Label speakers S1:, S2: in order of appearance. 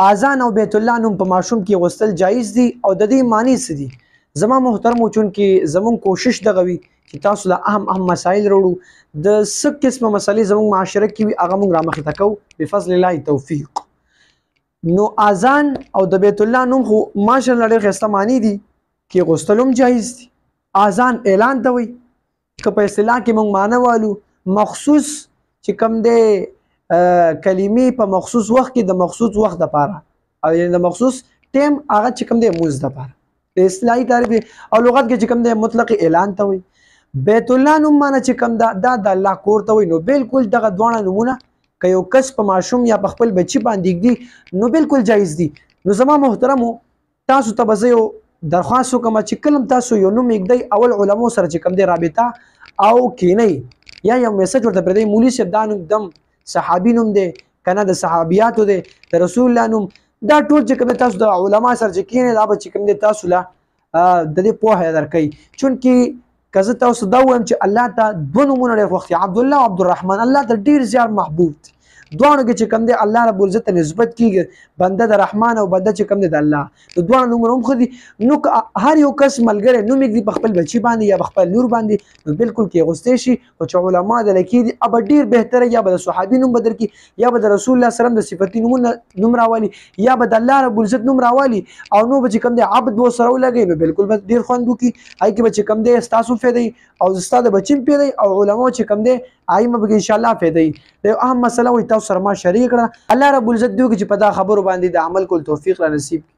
S1: اذان او بیت الله نوم په ماشوم کې غوستل جایز دي او د دې معنی څه دي زما محترم چون کې زمون کوشش دغه وي چې تاسو له اهم اهم مسایل وروړو د څه قسمه مسلې زمون معاشره کې وي هغه موږ را مخې ته کوو بفضل الله توفیق نو اذان او د بیت الله نوم خو ماشر لري خسته معنی دي کې غوستلوم جایز دي اذان اعلان دوي که په اصطلاح کې موږ مانوالو مخصوص چې کم دی کلمې په مخصوص وخت کې د مخصوص وخت لپاره او یعنی د مخصوص ټیم هغه چې کوم دی موز لپاره د اصطلاحي تعریف او لغت کې چې کوم دی مطلق اعلان ته وي بیت الله نوم معنی چې کوم دا د الله کور ته وي نو بالکل دغه دوه نمونه که یو کس په ماشوم یا په خپل بچی باندې دی نو بالکل جایز دي نو زما محترمو تاسو ته به یو درخواست وکم چې کلم تاسو یو نوم یکدی اول علماو سره چې کوم دی رابطه او کینی یا یو میسج ورته پرې دی مولوی صاحب دا نوم دم صحابي نوم دی کنه د صحابياتو دی د رسول الله نوم دا ټول چې کوم تاسو د علما سره چې کینې دا به چې کوم دی تاسو لا د دې په هدار کوي چونکی کزه تاسو دا وایم چې الله ته دوه نومونه لري وخت عبد الله عبد الرحمن الله ته ډیر زیات محبوب دی دوانو کې چې کم دی الله رب العزت نسبت کیږي بنده د رحمان او بنده چې کم دی د الله د دوانو نوم هم خدي نو هر یو کس ملګری نو میږي په خپل بچی باندې یا په خپل لور باندې نو بالکل کې غوستې شي او چې علما د لکی دی اب ډیر بهتره یا به د صحابي نوم بدر کی یا به د رسول الله سره د صفتی نوم نوم راوالي یا به د الله رب العزت نوم راوالي او نو به چې کم دی عبد و سره لګي نو بالکل به ډیر خوندو کی هاي کې به چې کم دی تاسو فیدی او زستا د بچیم پیدي او علما چې کم دی ایم به ان شاء الله فائدې د اهم مسله وي تاسو سره ما شریک کړه الله رب العزت دې چې په دا خبرو باندې د عمل کول توفیق را نصیب